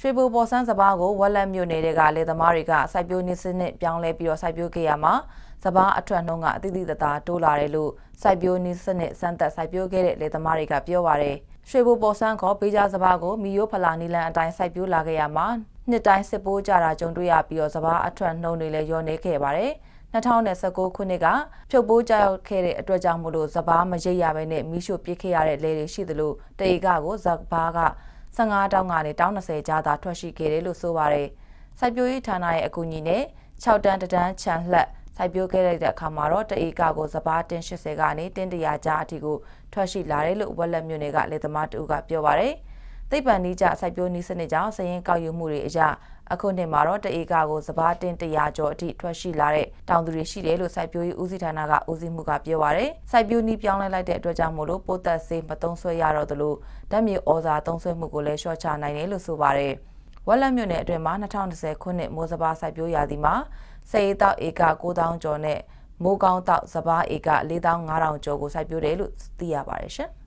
ရွှေဘူပေါ်ဆန်းစပားကိုဝက်လက်မြို့နယ်တွေကလယ်သမားတွေကစိုက်ပျိုးနေစနစ်ပြောင်းလဲပြီးတော့စိုက်ပျိုးခဲ့ရမှာစပားအထွတ်နှုန်းကအတိအသတတိုးလာတယ်လို့စိုက်ပျိုးနေစနစ်စမ်းသပ်စိုက်ပျိုးခဲ့တဲ့လယ်သမားတွေကပြောပါရယ်ရွှေဘူပေါ်ဆန်းကဘေးကြစပားကိုမီယိုဖလာနီလန်အတိုင်းစိုက်ပျိုးလာခဲ့ရမှာနှစ်တိုင်းစစ်ပိုးကြတာကြုံတွေ့ရပြီးတော့စပားအထွတ်နှုန်းတွေလည်းလျော့နေခဲ့ပါရယ်2019ခုနှစ်ကဖြုတ်ပိုးကြောက်ခဲ့တဲ့အတွက်ကြောင့်မလို့စပားမရိပ်ရပဲနဲ့မိရှုပစ်ခဲ့ရတဲ့လေတွေရှိသလိုတေကကိုစပားက15တောင်းကနေတောင်း20ကြားသာထွက်ရှိခဲ့တယ်လို့ဆိုပါတယ်။စိုက်ပျိုးရေးဌာနရဲ့အကူအညီနဲ့6တန်တန်းချန်လှက်စိုက်ပျိုးခဲ့တဲ့အခါမှာတော့တအေကာကိုစပါးတင်80ကနေတင်100ကြားအထိကိုထွက်ရှိလာတယ်လို့ဝက်လက်မြို့နယ်ကလယ်သမားတူကပြောပါတယ်။သိပ္ပံနည်းကျစိုက်ပျိုးနည်းစနစ်ကြောင့်စရင်ကောက်ယူမှုတွေအရအခုနှစ်မှာတော့တအေကကိုစပါးတင်100ကျော်အထိထွက်ရှိလာတဲ့တောင်သူတွေရှိတယ်လို့စိုက်ပျိုးရေးဦးစီးဌာနကဦးစီးမှုကပြောပါရယ်စိုက်ပျိုးနည်းပြောင်းလဲလိုက်တဲ့အတွက်ကြောင့်မို့လို့ပိုးသက်ဆေးမသုံးဆွဲရတော့သလိုဓာတ်မြေဩဇာသုံးဆွဲမှုကိုလည်းလျှော့ချနိုင်တယ်လို့ဆိုပါရယ်ဝက်လက်မြို့နယ်အတွင်းမှာ2020ခုနှစ်မိုးစပါးစိုက်ပျိုးရာသီမှာစေးတောက်ဧက9000ကျော်နဲ့မိုးကောင်းတောက်စပါးဧက4500ကျော်ကိုစိုက်ပျိုးတယ်လို့သိရပါတယ်ရှင်။